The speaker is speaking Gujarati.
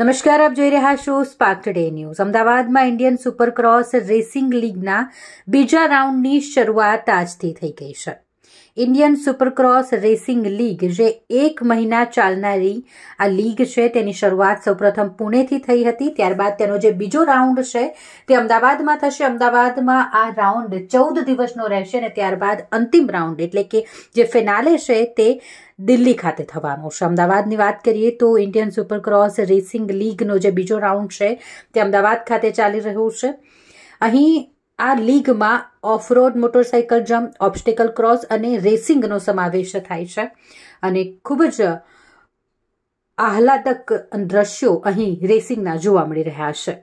નમસ્કાર આપ જોઈ રહ્યા છો સ્પાર્ક ટુડે ન્યૂઝ અમદાવાદમાં ઇન્ડિયન સુપરક્રોસ રેસિંગ લીગના બીજા રાઉન્ડની શરૂઆત આજથી થઈ ગઈ છે ઇન્ડિયન સુપરક્રોસ રેસિંગ લીગ જે એક મહિના ચાલનારી આ લીગ છે તેની શરૂઆત સૌપ્રથમ પુણેથી થઈ હતી ત્યારબાદ તેનો જે બીજો રાઉન્ડ છે તે અમદાવાદમાં થશે અમદાવાદમાં આ રાઉન્ડ ચૌદ દિવસનો રહેશે અને ત્યારબાદ અંતિમ રાઉન્ડ એટલે કે જે ફિનાલે છે તે દિલ્હી ખાતે થવાનો છે અમદાવાદની વાત કરીએ તો ઇન્ડિયન સુપરક્રોસ રેસિંગ લીગનો જે બીજો રાઉન્ડ છે તે અમદાવાદ ખાતે ચાલી રહ્યો છે અહીં આ લીગમાં off road motorcycle jump obstacle cross અને રેસિંગનો સમાવેશ થાય છે અને ખૂબ જ આહલાદક દ્રશ્યો અહીં રેસિંગના જોવા મળી રહ્યા છે